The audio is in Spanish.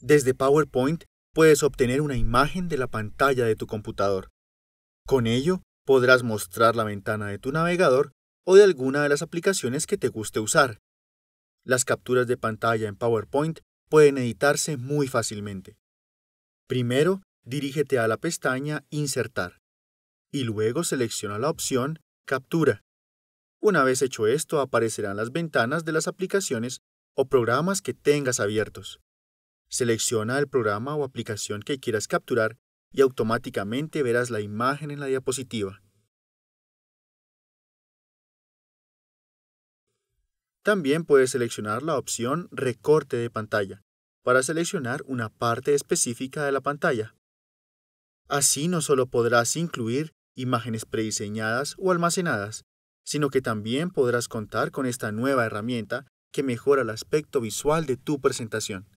Desde PowerPoint puedes obtener una imagen de la pantalla de tu computador. Con ello, podrás mostrar la ventana de tu navegador o de alguna de las aplicaciones que te guste usar. Las capturas de pantalla en PowerPoint pueden editarse muy fácilmente. Primero, dirígete a la pestaña Insertar y luego selecciona la opción Captura. Una vez hecho esto, aparecerán las ventanas de las aplicaciones o programas que tengas abiertos. Selecciona el programa o aplicación que quieras capturar y automáticamente verás la imagen en la diapositiva. También puedes seleccionar la opción Recorte de pantalla para seleccionar una parte específica de la pantalla. Así no solo podrás incluir imágenes prediseñadas o almacenadas, sino que también podrás contar con esta nueva herramienta que mejora el aspecto visual de tu presentación.